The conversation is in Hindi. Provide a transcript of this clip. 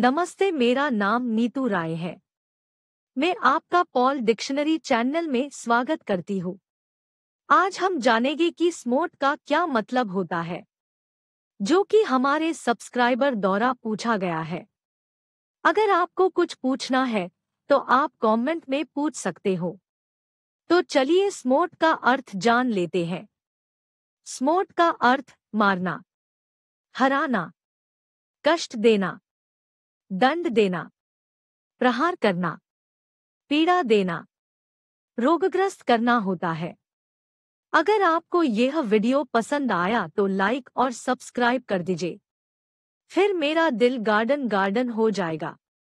नमस्ते मेरा नाम नीतू राय है मैं आपका पॉल डिक्शनरी चैनल में स्वागत करती हूँ आज हम जानेंगे कि स्मोट का क्या मतलब होता है जो कि हमारे सब्सक्राइबर द्वारा पूछा गया है अगर आपको कुछ पूछना है तो आप कमेंट में पूछ सकते हो तो चलिए स्मोट का अर्थ जान लेते हैं स्मोट का अर्थ मारना हराना कष्ट देना दंड देना प्रहार करना पीड़ा देना रोगग्रस्त करना होता है अगर आपको यह वीडियो पसंद आया तो लाइक और सब्सक्राइब कर दीजिए फिर मेरा दिल गार्डन गार्डन हो जाएगा